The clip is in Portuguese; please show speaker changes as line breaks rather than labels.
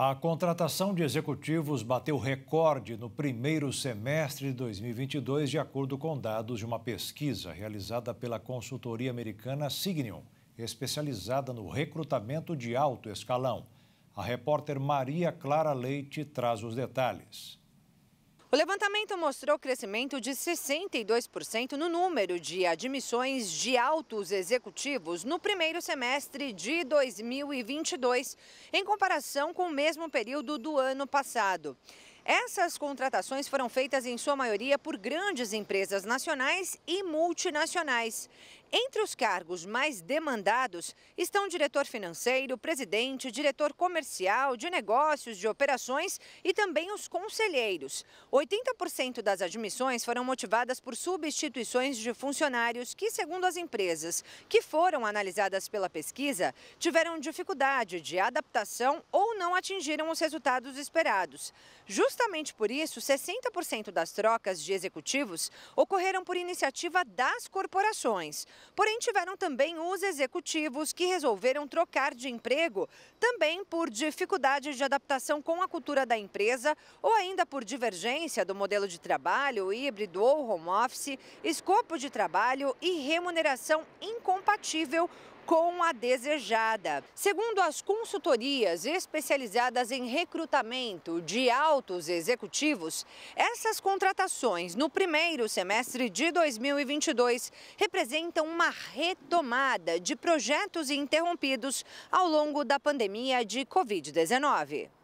A contratação de executivos bateu recorde no primeiro semestre de 2022, de acordo com dados de uma pesquisa realizada pela consultoria americana Signium, especializada no recrutamento de alto escalão. A repórter Maria Clara Leite traz os detalhes.
O levantamento mostrou crescimento de 62% no número de admissões de altos executivos no primeiro semestre de 2022, em comparação com o mesmo período do ano passado. Essas contratações foram feitas em sua maioria por grandes empresas nacionais e multinacionais. Entre os cargos mais demandados estão diretor financeiro, presidente, diretor comercial, de negócios, de operações e também os conselheiros. 80% das admissões foram motivadas por substituições de funcionários que, segundo as empresas que foram analisadas pela pesquisa, tiveram dificuldade de adaptação ou não atingiram os resultados esperados. Justamente Justamente por isso, 60% das trocas de executivos ocorreram por iniciativa das corporações. Porém, tiveram também os executivos que resolveram trocar de emprego, também por dificuldade de adaptação com a cultura da empresa ou ainda por divergência do modelo de trabalho híbrido ou home office, escopo de trabalho e remuneração incompatível com a desejada. Segundo as consultorias especializadas em recrutamento de altos executivos, essas contratações no primeiro semestre de 2022 representam uma retomada de projetos interrompidos ao longo da pandemia de Covid-19.